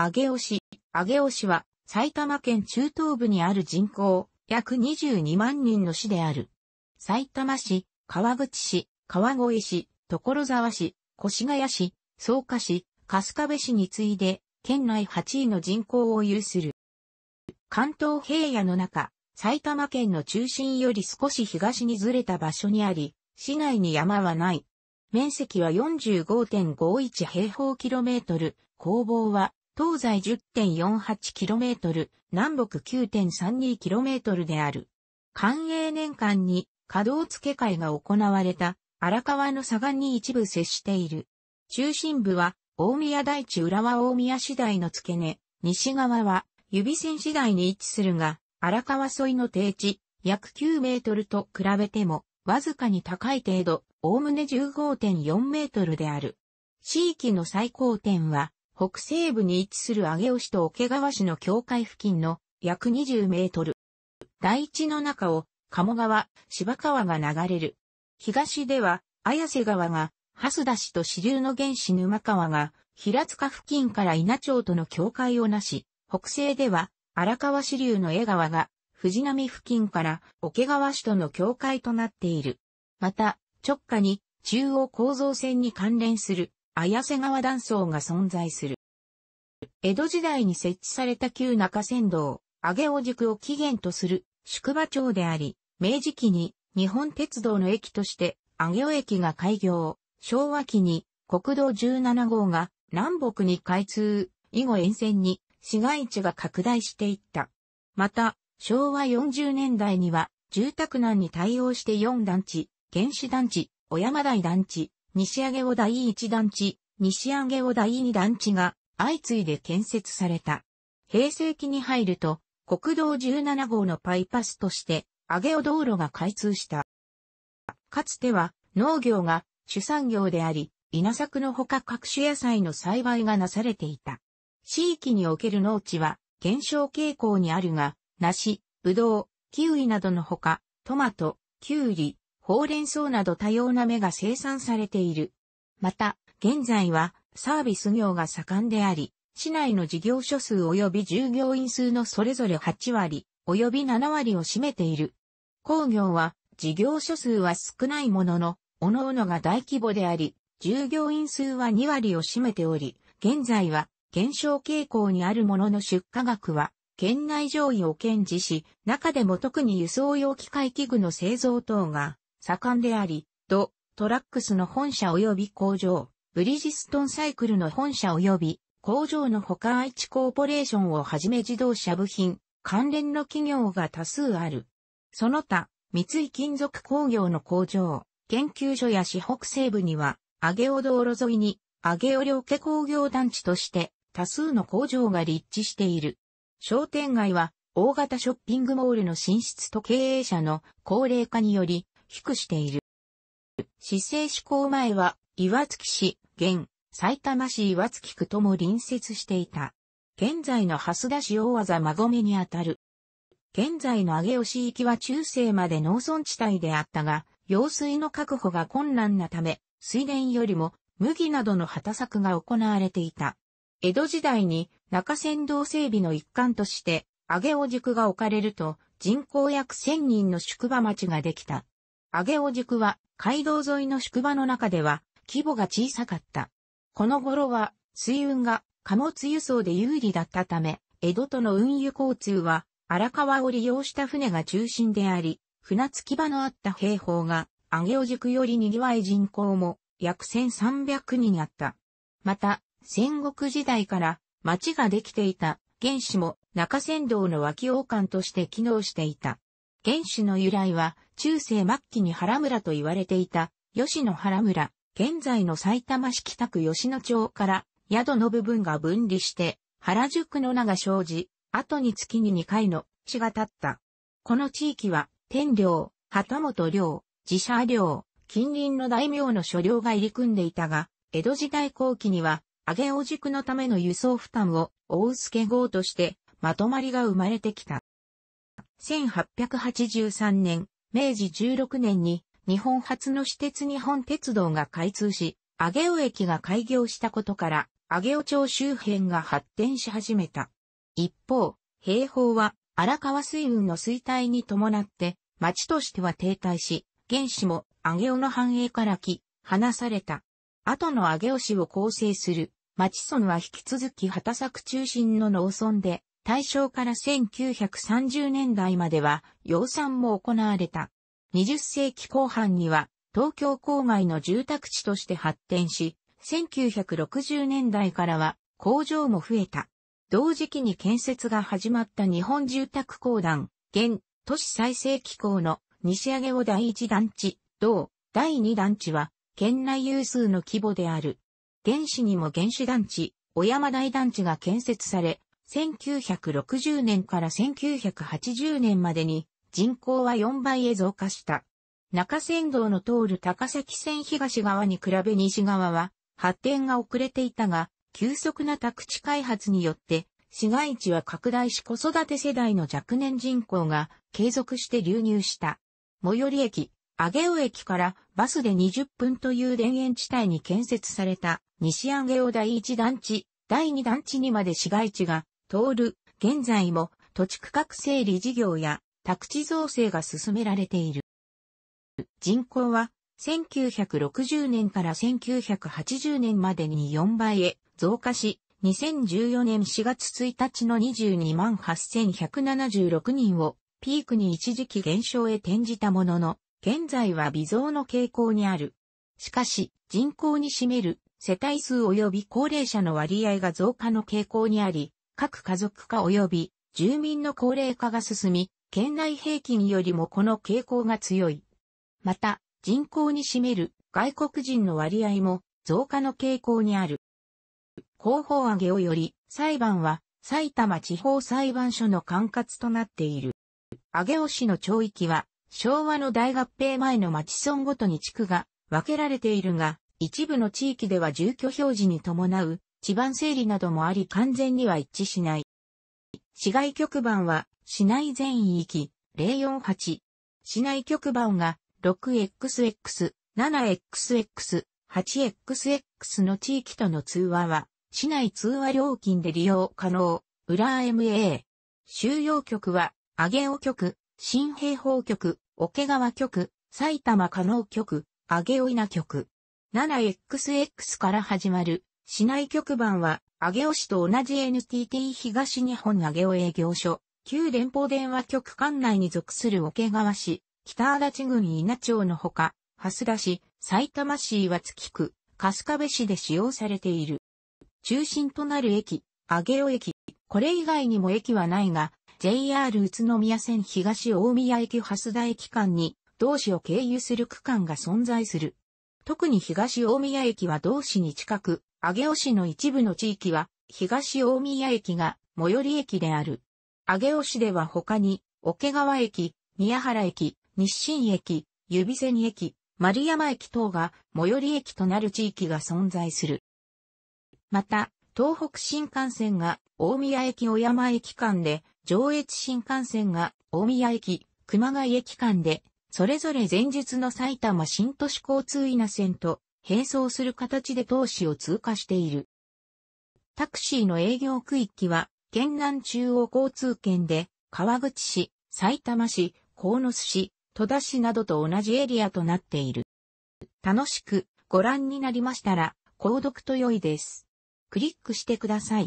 上尾市。上尾市は埼玉県中東部にある人口約22万人の市である。埼玉市、川口市、川越市、所沢市、越谷市、草加市、春日部市に次いで、県内8位の人口を有する。関東平野の中、埼玉県の中心より少し東にずれた場所にあり、市内に山はない。面積は45.51平方キロメートル、工房は東西 10.48km、南北 9.32km である。寛営年間に稼働付け替えが行われた荒川の左岸に一部接している。中心部は大宮大地浦和大宮市台の付け根、西側は指線市台に位置するが、荒川沿いの定地、約9メートルと比べても、わずかに高い程度、おおむね15.4メートルである。地域の最高点は、北西部に位置する上尾市と桶川市の境界付近の約20メートル。台地の中を鴨川、芝川が流れる。東では綾瀬川が、蓮田市と支流の原始沼川が、平塚付近から稲町との境界をなし、北西では荒川支流の江川が、藤波付近から桶川市との境界となっている。また、直下に中央構造線に関連する綾瀬川断層が存在する。江戸時代に設置された旧中山道、上尾宿を起源とする宿場町であり、明治期に日本鉄道の駅として上尾駅が開業、昭和期に国道17号が南北に開通、以後沿線に市街地が拡大していった。また、昭和40年代には住宅難に対応して4団地、原始団地、小山台団地、西上尾第一団地、西上尾第二団地が相次いで建設された。平成期に入ると、国道17号のパイパスとして、上尾道路が開通した。かつては農業が主産業であり、稲作のほか各種野菜の栽培がなされていた。地域における農地は減少傾向にあるが、梨、ぶどう、キウイなどのほか、トマト、キュウリ、ほうれん草など多様な芽が生産されている。また、現在はサービス業が盛んであり、市内の事業所数及び従業員数のそれぞれ8割、及び7割を占めている。工業は、事業所数は少ないものの、各々が大規模であり、従業員数は2割を占めており、現在は減少傾向にあるものの出荷額は、県内上位を堅持し、中でも特に輸送用機械器具の製造等が盛んであり、ド、トラックスの本社及び工場、ブリヂストンサイクルの本社及び工場の他愛知コーポレーションをはじめ自動車部品、関連の企業が多数ある。その他、三井金属工業の工場、研究所や市北西部には、上尾道路沿いに、上尾両家工業団地として、多数の工場が立地している。商店街は、大型ショッピングモールの進出と経営者の高齢化により、低くしている。市政施行前は、岩槻市、現、埼玉市岩槻区とも隣接していた。現在の蓮田市大和馬込にあたる。現在の上尾市域は中世まで農村地帯であったが、用水の確保が困難なため、水田よりも麦などの畑作が行われていた。江戸時代に中山道整備の一環として、上尾塾が置かれると人口約1000人の宿場町ができた。上尾塾は街道沿いの宿場の中では規模が小さかった。この頃は水運が貨物輸送で有利だったため、江戸との運輸交通は荒川を利用した船が中心であり、船着き場のあった兵法が上尾塾より賑わい人口も約1300人あった。また、戦国時代から町ができていた原子も中山道の脇王冠として機能していた。原種の由来は、中世末期に原村と言われていた、吉野原村、現在の埼玉市北区吉野町から、宿の部分が分離して、原宿の名が生じ、後に月に2回の市が建った。この地域は、天領、旗本領、寺社領、近隣の大名の所領が入り組んでいたが、江戸時代後期には、上尾宿のための輸送負担を、大助号として、まとまりが生まれてきた。1883年、明治16年に日本初の私鉄日本鉄道が開通し、上尾駅が開業したことから、上尾町周辺が発展し始めた。一方、平方は荒川水運の衰退に伴って、町としては停滞し、原子も上尾の繁栄から来、離された。後の上尾市を構成する町村は引き続き畑作中心の農村で、大正から1930年代までは養蚕も行われた。20世紀後半には東京郊外の住宅地として発展し、1960年代からは工場も増えた。同時期に建設が始まった日本住宅公団、現都市再生機構の西上を第一団地、同第二団地は県内有数の規模である。原子にも原子団地、小山台団地が建設され、1960年から1980年までに人口は4倍へ増加した。中山道の通る高崎線東側に比べ西側は発展が遅れていたが、急速な宅地開発によって市街地は拡大し子育て世代の若年人口が継続して流入した。最寄り駅、上尾駅からバスで20分という田園地帯に建設された西上尾第1団地、第2団地にまで市街地が通る、現在も土地区画整理事業や宅地造成が進められている。人口は1960年から1980年までに4倍へ増加し、2014年4月1日の22万8176人をピークに一時期減少へ転じたものの、現在は微増の傾向にある。しかし、人口に占める世帯数及び高齢者の割合が増加の傾向にあり、各家族化及び住民の高齢化が進み、県内平均よりもこの傾向が強い。また、人口に占める外国人の割合も増加の傾向にある。広報上げをより、裁判は埼玉地方裁判所の管轄となっている。上尾市の町域は、昭和の大合併前の町村ごとに地区が分けられているが、一部の地域では住居表示に伴う地盤整理などもあり完全には一致しない。市外局番は市内全域048。市内局番が 6XX、7XX、8XX の地域との通話は市内通話料金で利用可能。裏 MA。収容局は上尾局、新平方局、桶川局、埼玉加納局、上尾稲局。7XX から始まる市内局番は、上尾市と同じ NTT 東日本上尾営業所、旧連邦電話局管内に属する桶川市、北足立郡稲町のほか、蓮田市、埼玉市岩月区、春日部市で使用されている。中心となる駅、上尾駅。これ以外にも駅はないが、JR 宇都宮線東大宮駅蓮田駅間に、同市を経由する区間が存在する。特に東大宮駅は同市に近く、上尾市の一部の地域は、東大宮駅が最寄り駅である。上尾市では他に、桶川駅、宮原駅、日清駅、指銭駅、丸山駅等が最寄り駅となる地域が存在する。また、東北新幹線が大宮駅小山駅間で、上越新幹線が大宮駅、熊谷駅間で、それぞれ前日の埼玉新都市交通稲線と並走する形で投資を通過している。タクシーの営業区域は、県南中央交通圏で、川口市、埼玉市、鴻巣市、戸田市などと同じエリアとなっている。楽しくご覧になりましたら、購読と良いです。クリックしてください。